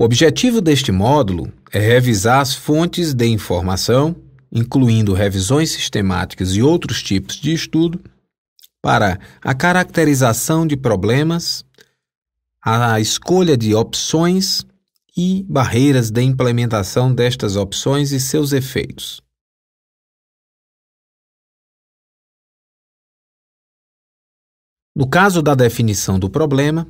O objetivo deste módulo é revisar as fontes de informação, incluindo revisões sistemáticas e outros tipos de estudo, para a caracterização de problemas, a escolha de opções e barreiras de implementação destas opções e seus efeitos. No caso da definição do problema,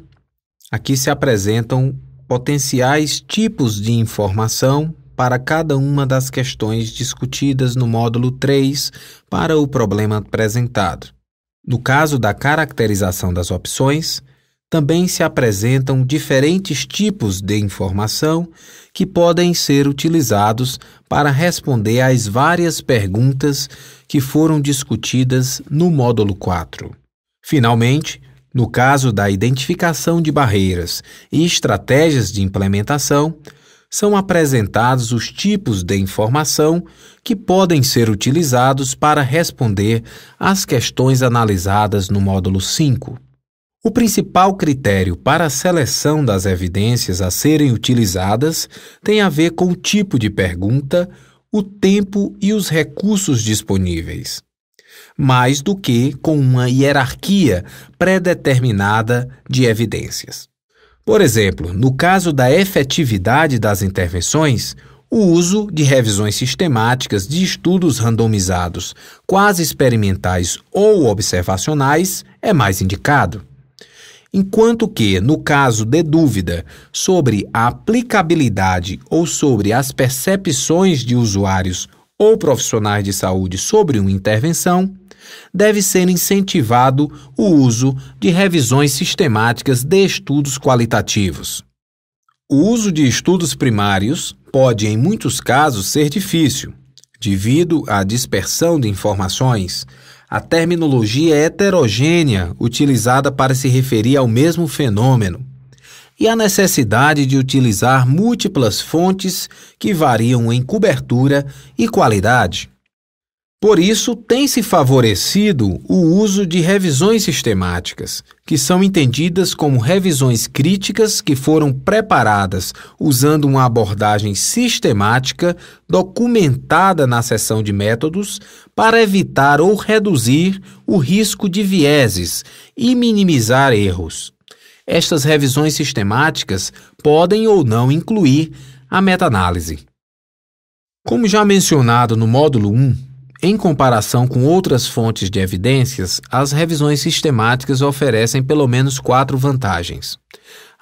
aqui se apresentam potenciais tipos de informação para cada uma das questões discutidas no módulo 3 para o problema apresentado. No caso da caracterização das opções, também se apresentam diferentes tipos de informação que podem ser utilizados para responder às várias perguntas que foram discutidas no módulo 4. Finalmente, no caso da identificação de barreiras e estratégias de implementação, são apresentados os tipos de informação que podem ser utilizados para responder às questões analisadas no módulo 5. O principal critério para a seleção das evidências a serem utilizadas tem a ver com o tipo de pergunta, o tempo e os recursos disponíveis mais do que com uma hierarquia pré-determinada de evidências. Por exemplo, no caso da efetividade das intervenções, o uso de revisões sistemáticas de estudos randomizados, quase experimentais ou observacionais, é mais indicado. Enquanto que, no caso de dúvida sobre a aplicabilidade ou sobre as percepções de usuários ou profissionais de saúde sobre uma intervenção, deve ser incentivado o uso de revisões sistemáticas de estudos qualitativos. O uso de estudos primários pode, em muitos casos, ser difícil, devido à dispersão de informações, à terminologia heterogênea utilizada para se referir ao mesmo fenômeno, e a necessidade de utilizar múltiplas fontes que variam em cobertura e qualidade. Por isso, tem se favorecido o uso de revisões sistemáticas, que são entendidas como revisões críticas que foram preparadas usando uma abordagem sistemática documentada na seção de métodos para evitar ou reduzir o risco de vieses e minimizar erros. Estas revisões sistemáticas podem ou não incluir a meta-análise. Como já mencionado no módulo 1, em comparação com outras fontes de evidências, as revisões sistemáticas oferecem pelo menos quatro vantagens.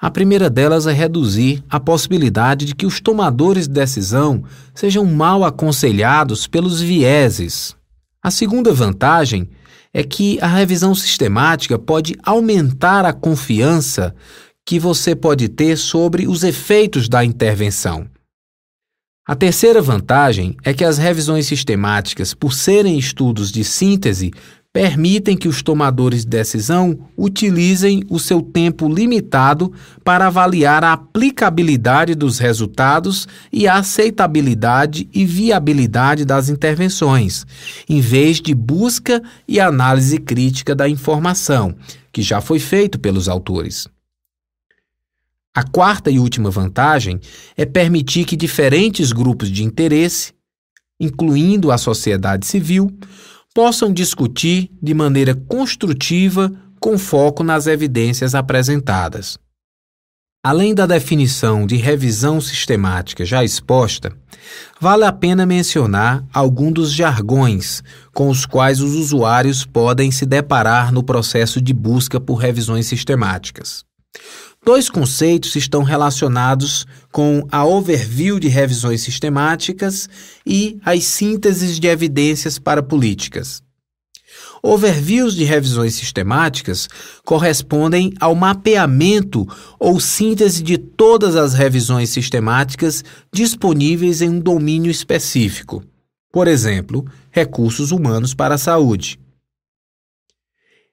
A primeira delas é reduzir a possibilidade de que os tomadores de decisão sejam mal aconselhados pelos vieses a segunda vantagem é que a revisão sistemática pode aumentar a confiança que você pode ter sobre os efeitos da intervenção. A terceira vantagem é que as revisões sistemáticas, por serem estudos de síntese, permitem que os tomadores de decisão utilizem o seu tempo limitado para avaliar a aplicabilidade dos resultados e a aceitabilidade e viabilidade das intervenções, em vez de busca e análise crítica da informação, que já foi feito pelos autores. A quarta e última vantagem é permitir que diferentes grupos de interesse, incluindo a sociedade civil, possam discutir de maneira construtiva com foco nas evidências apresentadas. Além da definição de revisão sistemática já exposta, vale a pena mencionar alguns dos jargões com os quais os usuários podem se deparar no processo de busca por revisões sistemáticas. Dois conceitos estão relacionados com a overview de revisões sistemáticas e as sínteses de evidências para políticas. Overviews de revisões sistemáticas correspondem ao mapeamento ou síntese de todas as revisões sistemáticas disponíveis em um domínio específico, por exemplo, recursos humanos para a saúde.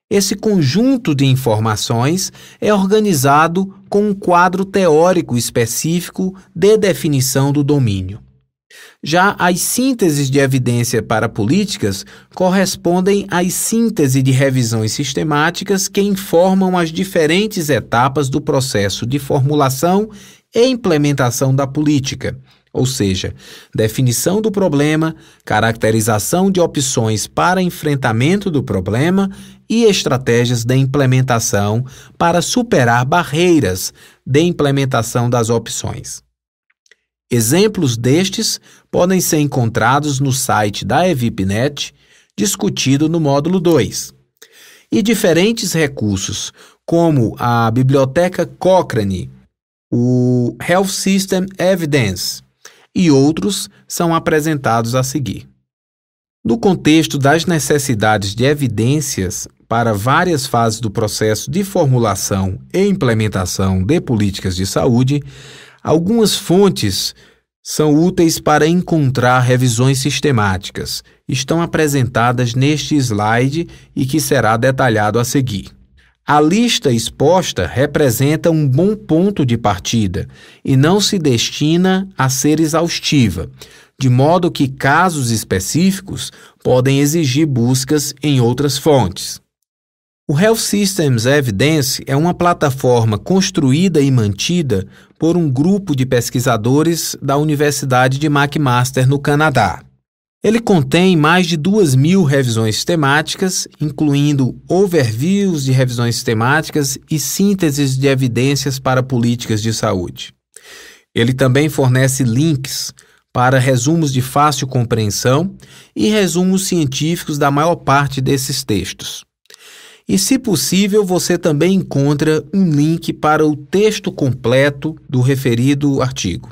Esse conjunto de informações é organizado com um quadro teórico específico de definição do domínio. Já as sínteses de evidência para políticas correspondem às síntese de revisões sistemáticas que informam as diferentes etapas do processo de formulação e implementação da política, ou seja, definição do problema, caracterização de opções para enfrentamento do problema e estratégias de implementação para superar barreiras de implementação das opções. Exemplos destes podem ser encontrados no site da EVIPNet, discutido no módulo 2. E diferentes recursos, como a Biblioteca Cochrane, o Health System Evidence, e outros são apresentados a seguir. No contexto das necessidades de evidências para várias fases do processo de formulação e implementação de políticas de saúde, algumas fontes são úteis para encontrar revisões sistemáticas. Estão apresentadas neste slide e que será detalhado a seguir. A lista exposta representa um bom ponto de partida e não se destina a ser exaustiva, de modo que casos específicos podem exigir buscas em outras fontes. O Health Systems Evidence é uma plataforma construída e mantida por um grupo de pesquisadores da Universidade de McMaster, no Canadá. Ele contém mais de duas mil revisões temáticas, incluindo overviews de revisões temáticas e sínteses de evidências para políticas de saúde. Ele também fornece links para resumos de fácil compreensão e resumos científicos da maior parte desses textos. E, se possível, você também encontra um link para o texto completo do referido artigo.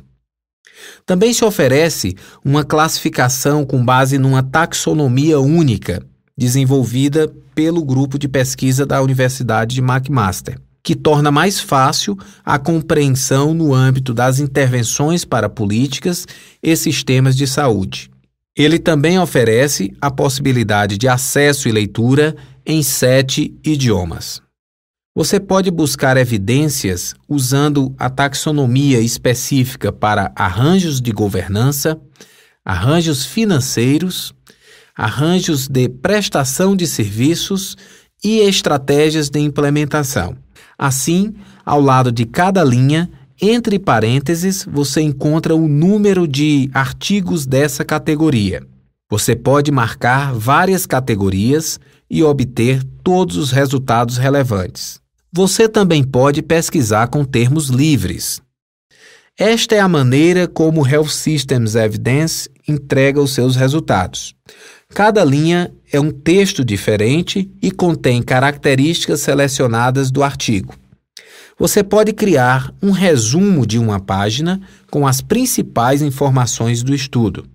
Também se oferece uma classificação com base numa taxonomia única, desenvolvida pelo grupo de pesquisa da Universidade de McMaster, que torna mais fácil a compreensão no âmbito das intervenções para políticas e sistemas de saúde. Ele também oferece a possibilidade de acesso e leitura em sete idiomas. Você pode buscar evidências usando a taxonomia específica para arranjos de governança, arranjos financeiros, arranjos de prestação de serviços e estratégias de implementação. Assim, ao lado de cada linha, entre parênteses, você encontra o número de artigos dessa categoria. Você pode marcar várias categorias e obter todos os resultados relevantes. Você também pode pesquisar com termos livres. Esta é a maneira como o Health Systems Evidence entrega os seus resultados. Cada linha é um texto diferente e contém características selecionadas do artigo. Você pode criar um resumo de uma página com as principais informações do estudo.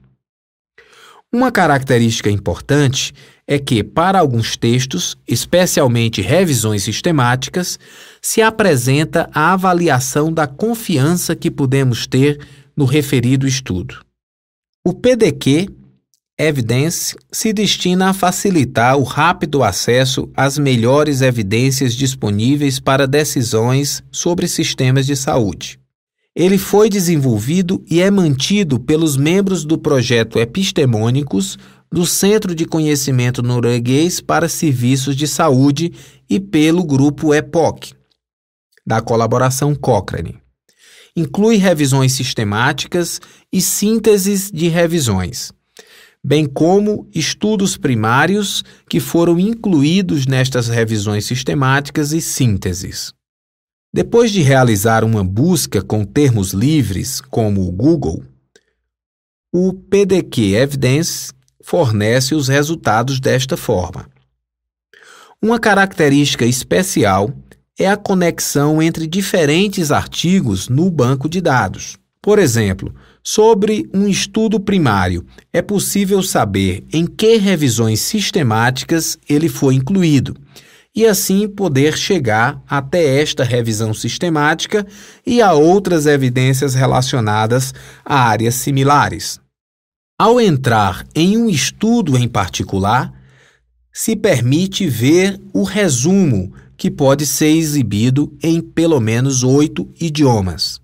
Uma característica importante é que, para alguns textos, especialmente revisões sistemáticas, se apresenta a avaliação da confiança que podemos ter no referido estudo. O PDQ, Evidence, se destina a facilitar o rápido acesso às melhores evidências disponíveis para decisões sobre sistemas de saúde. Ele foi desenvolvido e é mantido pelos membros do projeto Epistemônicos do Centro de Conhecimento Norueguês para Serviços de Saúde e pelo Grupo EPOC, da colaboração Cochrane. Inclui revisões sistemáticas e sínteses de revisões, bem como estudos primários que foram incluídos nestas revisões sistemáticas e sínteses. Depois de realizar uma busca com termos livres, como o Google, o PDQ Evidence fornece os resultados desta forma. Uma característica especial é a conexão entre diferentes artigos no banco de dados. Por exemplo, sobre um estudo primário, é possível saber em que revisões sistemáticas ele foi incluído e assim poder chegar até esta revisão sistemática e a outras evidências relacionadas a áreas similares. Ao entrar em um estudo em particular, se permite ver o resumo que pode ser exibido em pelo menos oito idiomas.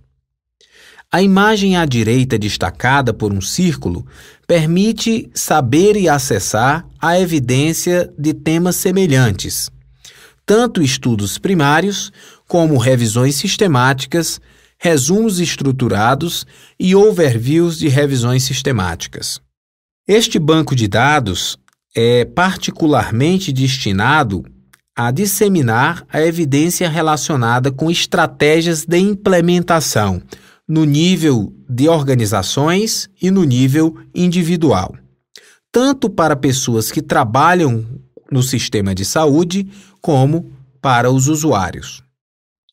A imagem à direita, destacada por um círculo, permite saber e acessar a evidência de temas semelhantes, tanto estudos primários como revisões sistemáticas resumos estruturados e overviews de revisões sistemáticas. Este banco de dados é particularmente destinado a disseminar a evidência relacionada com estratégias de implementação no nível de organizações e no nível individual, tanto para pessoas que trabalham no sistema de saúde como para os usuários.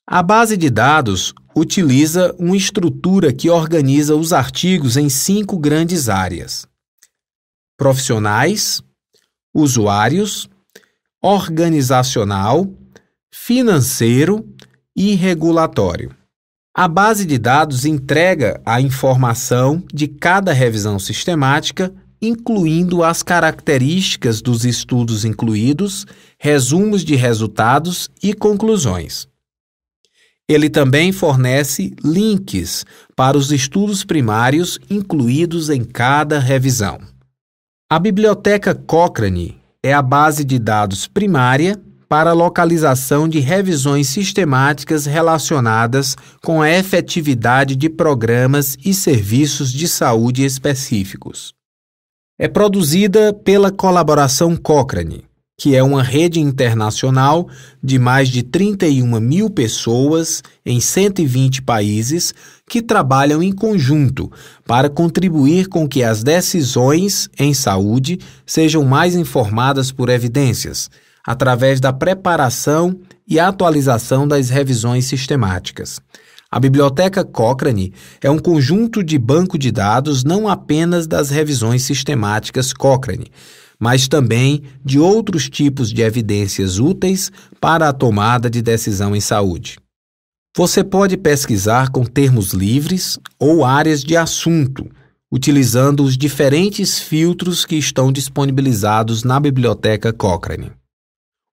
A base de dados utiliza uma estrutura que organiza os artigos em cinco grandes áreas: profissionais, usuários, organizacional, financeiro e regulatório. A base de dados entrega a informação de cada revisão sistemática, incluindo as características dos estudos incluídos, resumos de resultados e conclusões. Ele também fornece links para os estudos primários incluídos em cada revisão. A Biblioteca Cochrane é a base de dados primária para a localização de revisões sistemáticas relacionadas com a efetividade de programas e serviços de saúde específicos. É produzida pela colaboração Cochrane, que é uma rede internacional de mais de 31 mil pessoas em 120 países que trabalham em conjunto para contribuir com que as decisões em saúde sejam mais informadas por evidências, através da preparação e atualização das revisões sistemáticas. A Biblioteca Cochrane é um conjunto de banco de dados não apenas das revisões sistemáticas Cochrane, mas também de outros tipos de evidências úteis para a tomada de decisão em saúde. Você pode pesquisar com termos livres ou áreas de assunto, utilizando os diferentes filtros que estão disponibilizados na biblioteca Cochrane.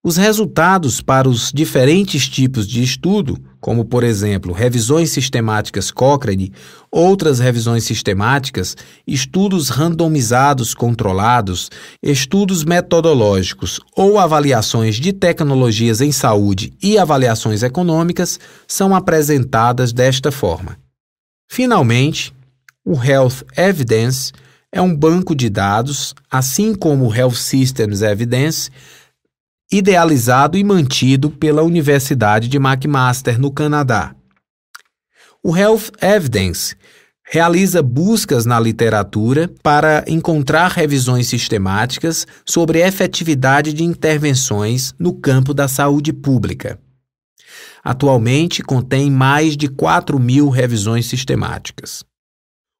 Os resultados para os diferentes tipos de estudo, como por exemplo revisões sistemáticas Cochrane, outras revisões sistemáticas, estudos randomizados controlados, estudos metodológicos ou avaliações de tecnologias em saúde e avaliações econômicas, são apresentadas desta forma. Finalmente, o Health Evidence é um banco de dados, assim como o Health Systems Evidence idealizado e mantido pela Universidade de McMaster, no Canadá. O Health Evidence realiza buscas na literatura para encontrar revisões sistemáticas sobre a efetividade de intervenções no campo da saúde pública. Atualmente contém mais de 4 mil revisões sistemáticas.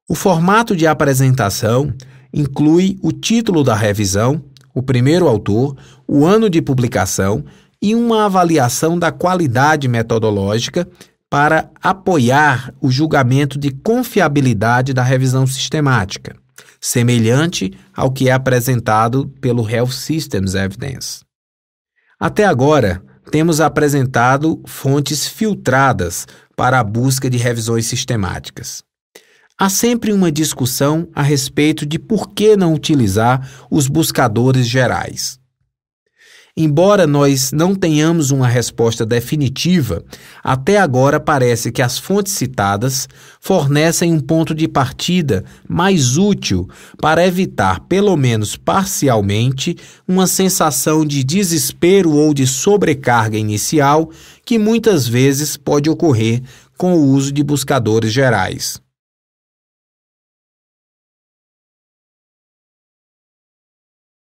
O formato de apresentação inclui o título da revisão, o primeiro autor, o ano de publicação e uma avaliação da qualidade metodológica para apoiar o julgamento de confiabilidade da revisão sistemática, semelhante ao que é apresentado pelo Health Systems Evidence. Até agora, temos apresentado fontes filtradas para a busca de revisões sistemáticas. Há sempre uma discussão a respeito de por que não utilizar os buscadores gerais. Embora nós não tenhamos uma resposta definitiva, até agora parece que as fontes citadas fornecem um ponto de partida mais útil para evitar, pelo menos parcialmente, uma sensação de desespero ou de sobrecarga inicial que muitas vezes pode ocorrer com o uso de buscadores gerais.